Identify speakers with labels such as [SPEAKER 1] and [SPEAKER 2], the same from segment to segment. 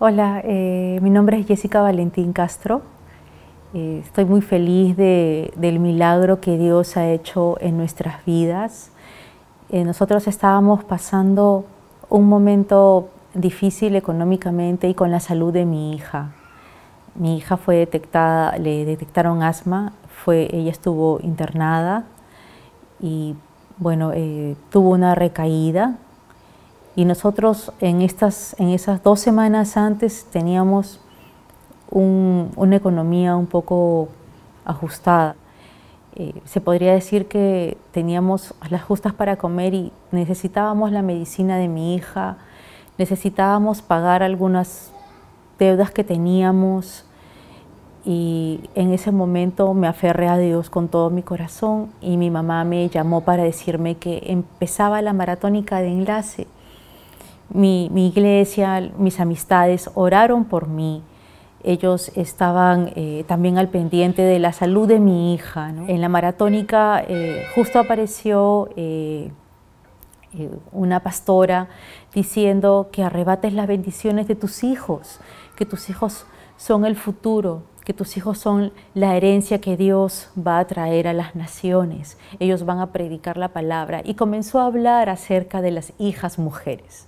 [SPEAKER 1] Hola, eh, mi nombre es Jessica Valentín Castro. Eh, estoy muy feliz del milagro que Dios ha hecho en nuestras vidas. Eh, nosotros estábamos pasando un momento difícil económicamente y con la salud de mi hija. Mi hija fue detectada, le detectaron asma, fue, ella estuvo internada y bueno, tuvo una recaída y nosotros en, estas, en esas dos semanas antes teníamos una economía un poco ajustada. Eh, se podría decir que teníamos las justas para comer y necesitábamos la medicina de mi hija, necesitábamos pagar algunas deudas que teníamos y en ese momento me aferré a Dios con todo mi corazón y mi mamá me llamó para decirme que empezaba la maratónica de enlace mi, iglesia, mis amistades oraron por mí. Ellos estaban eh, también al pendiente de la salud de mi hija. En la maratónica eh, justo apareció eh, una pastora diciendo que arrebates las bendiciones de tus hijos, que tus hijos son el futuro, que tus hijos son la herencia que Dios va a traer a las naciones. Ellos van a predicar la palabra. Y comenzó a hablar acerca de las hijas mujeres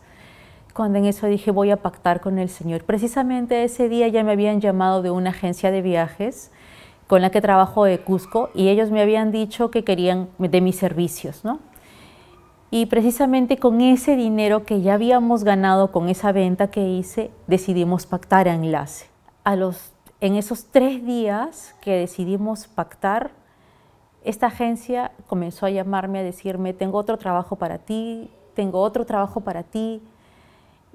[SPEAKER 1] cuando en eso dije voy a pactar con el Señor. Precisamente ese día ya me habían llamado de una agencia de viajes con la que trabajo de Cusco y ellos me habían dicho que querían de mis servicios, ¿no? Y precisamente con ese dinero que ya habíamos ganado con esa venta que hice, decidimos pactar a enlace. A los, en esos tres días que decidimos pactar, esta agencia comenzó a llamarme a decirme, tengo otro trabajo para ti, tengo otro trabajo para ti,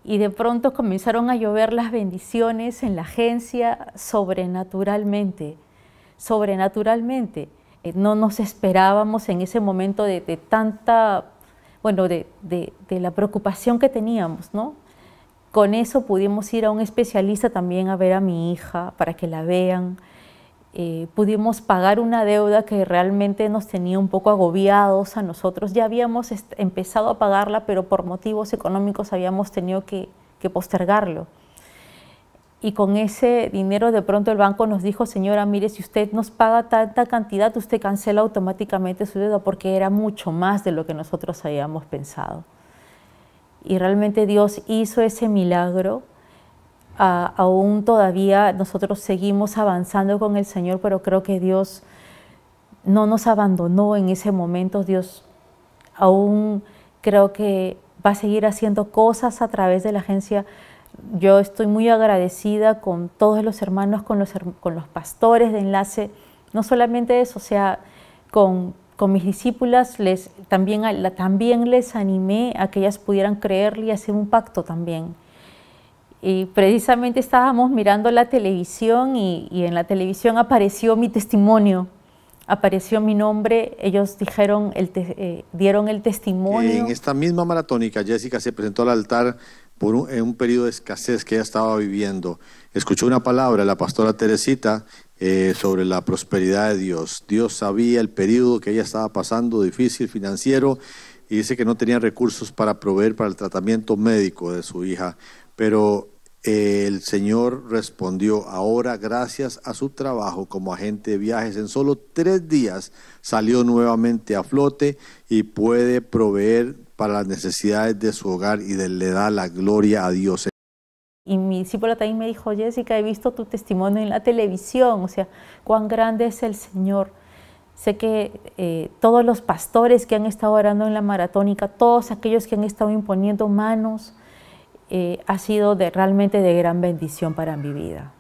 [SPEAKER 1] y de pronto comenzaron a llover las bendiciones en la agencia sobrenaturalmente, sobrenaturalmente. Eh, no nos esperábamos en ese momento de, tanta, bueno, de, de, la preocupación que teníamos, ¿no? Con eso pudimos ir a un especialista también a ver a mi hija para que la vean. Eh, pudimos pagar una deuda que realmente nos tenía un poco agobiados a nosotros. Ya habíamos empezado a pagarla, pero por motivos económicos habíamos tenido que postergarlo. Y con ese dinero de pronto el banco nos dijo, señora, mire, si usted nos paga tanta cantidad, usted cancela automáticamente su deuda porque era mucho más de lo que nosotros habíamos pensado. Y realmente Dios hizo ese milagro Ah, aún todavía nosotros seguimos avanzando con el Señor, pero creo que Dios no nos abandonó en ese momento. Dios aún creo que va a seguir haciendo cosas a través de la agencia. Yo estoy muy agradecida con todos los hermanos, con los, con los pastores de enlace, no solamente eso, o sea, con, mis discípulas les, también, también les animé a que ellas pudieran creerle y hacer un pacto también y precisamente estábamos mirando la televisión y, en la televisión apareció mi testimonio, apareció mi nombre, ellos dijeron el eh, dieron el testimonio. En
[SPEAKER 2] esta misma maratónica, Jessica se presentó al altar por un, en un periodo de escasez que ella estaba viviendo. Escuchó una palabra de la pastora Teresita eh, sobre la prosperidad de Dios. Dios sabía el periodo que ella estaba pasando, difícil, financiero, y dice que no tenía recursos para proveer para el tratamiento médico de su hija. Pero el señor respondió, ahora gracias a su trabajo como agente de viajes, en solo tres días salió nuevamente a flote y puede proveer para las necesidades de su hogar y le da la gloria a Dios.
[SPEAKER 1] Y mi discípula también me dijo, Jessica, he visto tu testimonio en la televisión, o sea, cuán grande es el Señor. Sé que eh, todos los pastores que han estado orando en la maratónica, todos aquellos que han estado imponiendo manos, eh, ha sido de, realmente
[SPEAKER 2] de gran bendición para mi vida.